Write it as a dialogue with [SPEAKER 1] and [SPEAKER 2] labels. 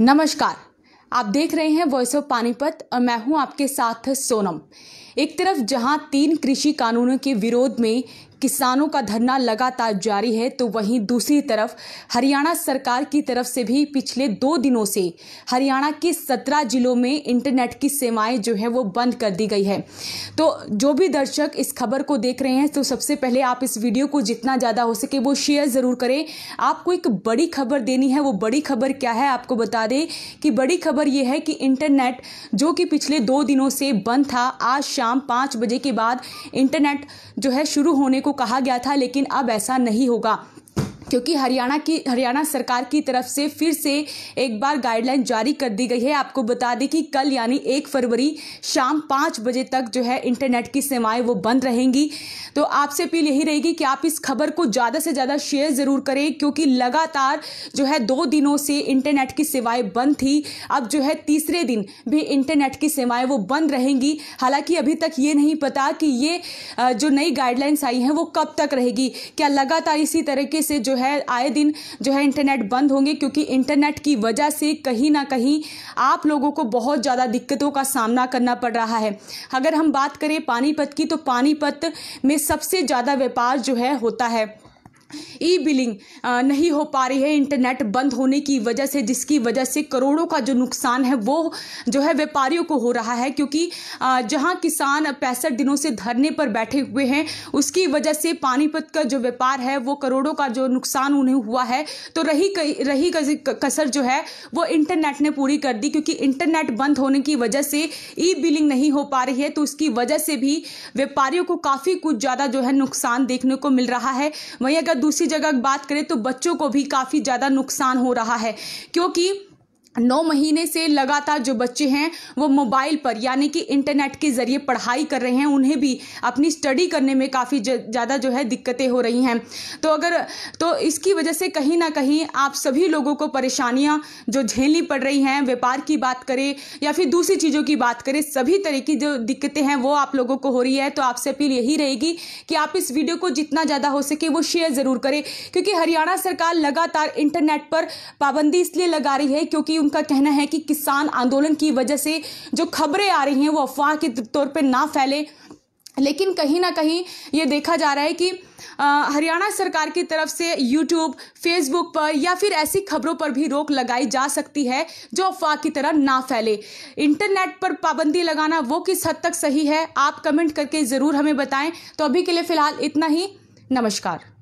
[SPEAKER 1] नमस्कार आप देख रहे हैं वॉइस ऑफ पानीपत और मैं हूं आपके साथ सोनम एक तरफ जहां तीन कृषि कानूनों के विरोध में किसानों का धरना लगातार जारी है तो वहीं दूसरी तरफ हरियाणा सरकार की तरफ से भी पिछले दो दिनों से हरियाणा के सत्रह जिलों में इंटरनेट की सेवाएं जो है वो बंद कर दी गई है तो जो भी दर्शक इस खबर को देख रहे हैं तो सबसे पहले आप इस वीडियो को जितना ज़्यादा हो सके वो शेयर ज़रूर करें आपको एक बड़ी खबर देनी है वो बड़ी खबर क्या है आपको बता दें कि बड़ी खबर ये है कि इंटरनेट जो कि पिछले दो दिनों से बंद था आज शाम पाँच बजे के बाद इंटरनेट जो है शुरू होने को कहा गया था लेकिन अब ऐसा नहीं होगा क्योंकि हरियाणा की हरियाणा सरकार की तरफ से फिर से एक बार गाइडलाइन जारी कर दी गई है आपको बता दें कि कल यानी एक फरवरी शाम पाँच बजे तक जो है इंटरनेट की सेवाएं वो बंद रहेंगी तो आपसे अपील यही रहेगी कि आप इस खबर को ज़्यादा से ज़्यादा शेयर ज़रूर करें क्योंकि लगातार जो है दो दिनों से इंटरनेट की सेवाएँ बंद थी अब जो है तीसरे दिन भी इंटरनेट की सेवाएँ वो बंद रहेंगी हालाँकि अभी तक ये नहीं पता कि ये जो नई गाइडलाइंस आई हैं वो कब तक रहेगी क्या लगातार इसी तरीके से जो है आए दिन जो है इंटरनेट बंद होंगे क्योंकि इंटरनेट की वजह से कहीं ना कहीं आप लोगों को बहुत ज़्यादा दिक्कतों का सामना करना पड़ रहा है अगर हम बात करें पानीपत की तो पानीपत में सबसे ज़्यादा व्यापार जो है होता है ई बिलिंग नहीं हो पा रही है इंटरनेट बंद होने की वजह से जिसकी वजह से करोड़ों का जो नुकसान है वो जो है व्यापारियों को हो रहा है क्योंकि जहां किसान पैंसठ दिनों से धरने पर बैठे हुए हैं उसकी वजह से पानीपत का जो व्यापार है वो करोड़ों का जो नुकसान उन्हें हुआ है तो रही रही कसर जो है वो इंटरनेट ने पूरी कर दी क्योंकि इंटरनेट बंद होने की वजह से ई बिलिंग नहीं हो पा रही है तो उसकी वजह से भी व्यापारियों को काफ़ी कुछ ज़्यादा जो है नुकसान देखने को मिल रहा है वहीं अगर दूसरी जगह बात करें तो बच्चों को भी काफ़ी ज़्यादा नुकसान हो रहा है क्योंकि नौ महीने से लगातार जो बच्चे हैं वो मोबाइल पर यानी कि इंटरनेट के ज़रिए पढ़ाई कर रहे हैं उन्हें भी अपनी स्टडी करने में काफ़ी ज़्यादा जो है दिक्कतें हो रही हैं तो अगर तो इसकी वजह से कहीं ना कहीं आप सभी लोगों को परेशानियां जो झेलनी पड़ रही हैं व्यापार की बात करें या फिर दूसरी चीज़ों की बात करें सभी तरह की जो दिक्कतें हैं वो आप लोगों को हो रही है तो आपसे अपील यही रहेगी कि आप इस वीडियो को जितना ज़्यादा हो सके वो शेयर ज़रूर करें क्योंकि हरियाणा सरकार लगातार इंटरनेट पर पाबंदी इसलिए लगा रही है क्योंकि उनका कहना है कि किसान आंदोलन की वजह से जो खबरें आ रही हैं वो अफवाह के तौर पर ना फैले लेकिन कहीं ना कहीं ये देखा जा रहा है कि हरियाणा सरकार की तरफ से यूट्यूब फेसबुक पर या फिर ऐसी खबरों पर भी रोक लगाई जा सकती है जो अफवाह की तरह ना फैले इंटरनेट पर पाबंदी लगाना वो किस हद तक सही है आप कमेंट करके ज़रूर हमें बताएं तो अभी के लिए फ़िलहाल इतना ही नमस्कार